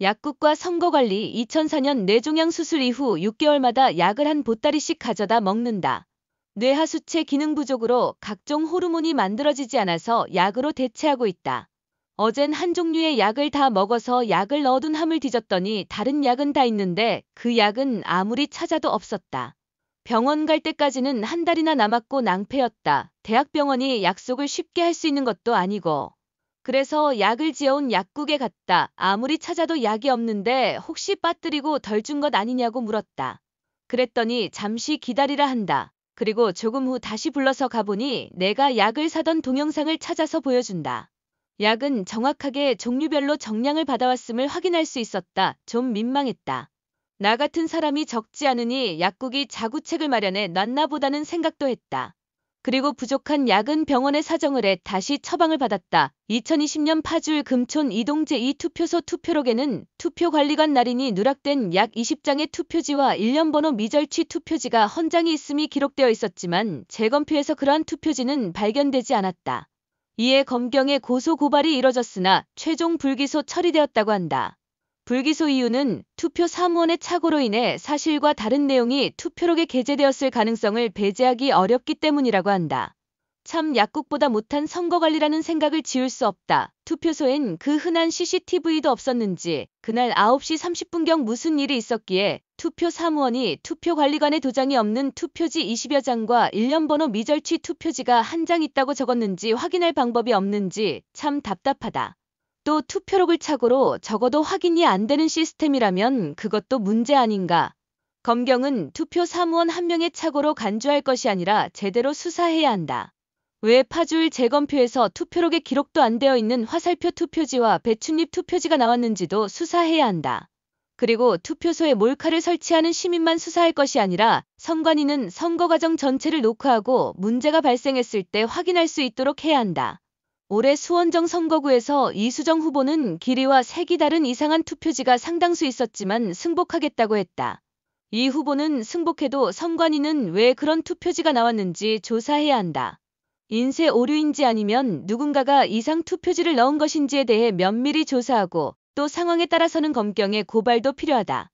약국과 선거관리 2004년 뇌종양 수술 이후 6개월마다 약을 한 보따리씩 가져다 먹는다. 뇌하수체 기능 부족으로 각종 호르몬이 만들어지지 않아서 약으로 대체하고 있다. 어젠 한 종류의 약을 다 먹어서 약을 넣어둔 함을 뒤졌더니 다른 약은 다 있는데 그 약은 아무리 찾아도 없었다. 병원 갈 때까지는 한 달이나 남았고 낭패였다. 대학병원이 약속을 쉽게 할 수 있는 것도 아니고. 그래서 약을 지어온 약국에 갔다. 아무리 찾아도 약이 없는데 혹시 빠뜨리고 덜 준 것 아니냐고 물었다. 그랬더니 잠시 기다리라 한다. 그리고 조금 후 다시 불러서 가보니 내가 약을 사던 동영상을 찾아서 보여준다. 약은 정확하게 종류별로 정량을 받아왔음을 확인할 수 있었다. 좀 민망했다. 나 같은 사람이 적지 않으니 약국이 자구책을 마련해 놨나 보다는 생각도 했다. 그리고 부족한 약은 병원의 사정을 해 다시 처방을 받았다. 2020년 파주일 금촌 이동제 이투표소 투표록에는 투표관리관 날인이 누락된 약 20장의 투표지와 일련번호 미절취 투표지가 헌장이 있음이 기록되어 있었지만 재검표에서 그러한 투표지는 발견되지 않았다. 이에 검경의 고소 고발이 이뤄졌으나 최종 불기소 처리되었다고 한다. 불기소 이유는 투표 사무원의 착오로 인해 사실과 다른 내용이 투표록에 게재되었을 가능성을 배제하기 어렵기 때문이라고 한다. 참 약국보다 못한 선거관리라는 생각을 지울 수 없다. 투표소엔 그 흔한 CCTV도 없었는지 그날 9시 30분경 무슨 일이 있었기에 투표 사무원이 투표관리관의 도장이 없는 투표지 20여 장과 1년번호 미절취 투표지가 한 장 있다고 적었는지 확인할 방법이 없는지 참 답답하다. 또 투표록을 착오로 적어도 확인이 안 되는 시스템이라면 그것도 문제 아닌가. 검경은 투표 사무원 한 명의 착오로 간주할 것이 아니라 제대로 수사해야 한다. 왜 파주일 재검표에서 투표록에 기록도 안 되어 있는 화살표 투표지와 배춧잎 투표지가 나왔는지도 수사해야 한다. 그리고 투표소에 몰카를 설치하는 시민만 수사할 것이 아니라 선관위는 선거 과정 전체를 노크하고 문제가 발생했을 때 확인할 수 있도록 해야 한다. 올해 수원정 선거구에서 이수정 후보는 길이와 색이 다른 이상한 투표지가 상당수 있었지만 승복하겠다고 했다. 이 후보는 승복해도 선관위는 왜 그런 투표지가 나왔는지 조사해야 한다. 인쇄 오류인지 아니면 누군가가 이상 투표지를 넣은 것인지에 대해 면밀히 조사하고 또 상황에 따라서는 검경의 고발도 필요하다.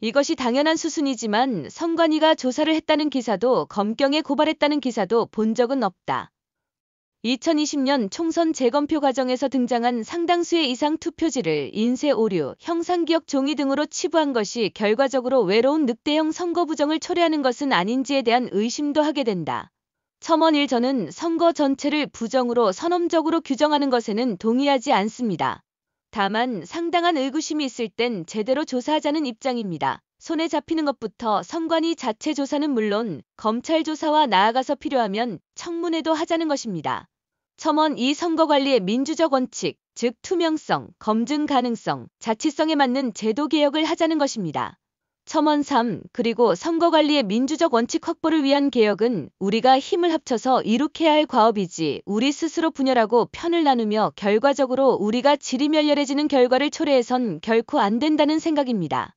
이것이 당연한 수순이지만 선관위가 조사를 했다는 기사도 검경에 고발했다는 기사도 본 적은 없다. 2020년 총선 재검표 과정에서 등장한 상당수의 이상 투표지를 인쇄 오류, 형상기억 종이 등으로 치부한 것이 결과적으로 외로운 늑대형 선거 부정을 초래하는 것은 아닌지에 대한 의심도 하게 된다. 첨언일 전은 선거 전체를 부정으로 선언적으로 규정하는 것에는 동의하지 않습니다. 다만 상당한 의구심이 있을 땐 제대로 조사하자는 입장입니다. 손에 잡히는 것부터 선관위 자체 조사는 물론 검찰 조사와 나아가서 필요하면 청문회도 하자는 것입니다. 첨언 이 선거관리의 민주적 원칙, 즉 투명성, 검증 가능성, 자치성에 맞는 제도 개혁을 하자는 것입니다. 첨언 3 그리고 선거관리의 민주적 원칙 확보를 위한 개혁은 우리가 힘을 합쳐서 이룩해야 할 과업이지 우리 스스로 분열하고 편을 나누며 결과적으로 우리가 질이 멸렬해지는 결과를 초래해선 결코 안 된다는 생각입니다.